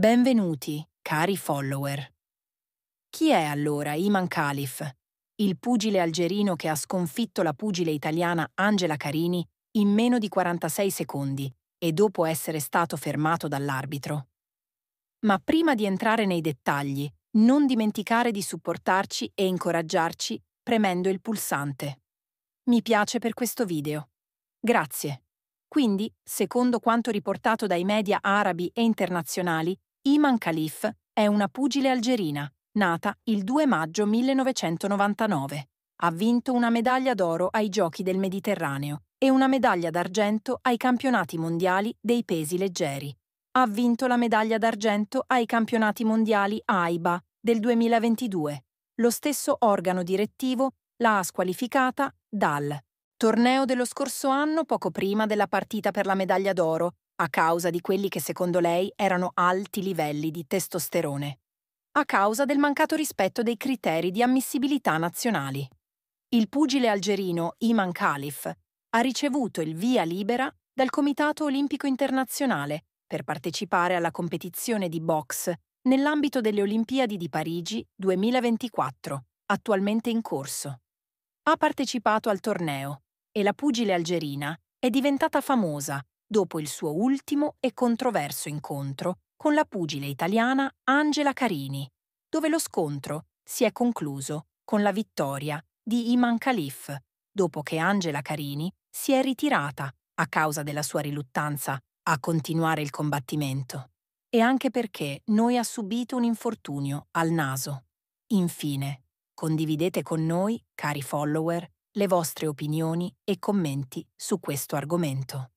Benvenuti, cari follower. Chi è allora Iman Khalif, il pugile algerino che ha sconfitto la pugile italiana Angela Carini in meno di 46 secondi e dopo essere stato fermato dall'arbitro? Ma prima di entrare nei dettagli, non dimenticare di supportarci e incoraggiarci premendo il pulsante. Mi piace per questo video. Grazie. Quindi, secondo quanto riportato dai media arabi e internazionali, Iman Khalif è una pugile algerina, nata il 2 maggio 1999. Ha vinto una medaglia d'oro ai Giochi del Mediterraneo e una medaglia d'argento ai campionati mondiali dei pesi leggeri. Ha vinto la medaglia d'argento ai campionati mondiali AIBA del 2022. Lo stesso organo direttivo l'ha squalificata dal torneo dello scorso anno poco prima della partita per la medaglia d'oro a causa di quelli che secondo lei erano alti livelli di testosterone, a causa del mancato rispetto dei criteri di ammissibilità nazionali. Il pugile algerino Iman Khalif ha ricevuto il via libera dal Comitato Olimpico Internazionale per partecipare alla competizione di box nell'ambito delle Olimpiadi di Parigi 2024, attualmente in corso. Ha partecipato al torneo e la pugile algerina è diventata famosa dopo il suo ultimo e controverso incontro con la pugile italiana Angela Carini, dove lo scontro si è concluso con la vittoria di Iman Khalif, dopo che Angela Carini si è ritirata a causa della sua riluttanza a continuare il combattimento e anche perché noi ha subito un infortunio al naso. Infine, condividete con noi, cari follower, le vostre opinioni e commenti su questo argomento.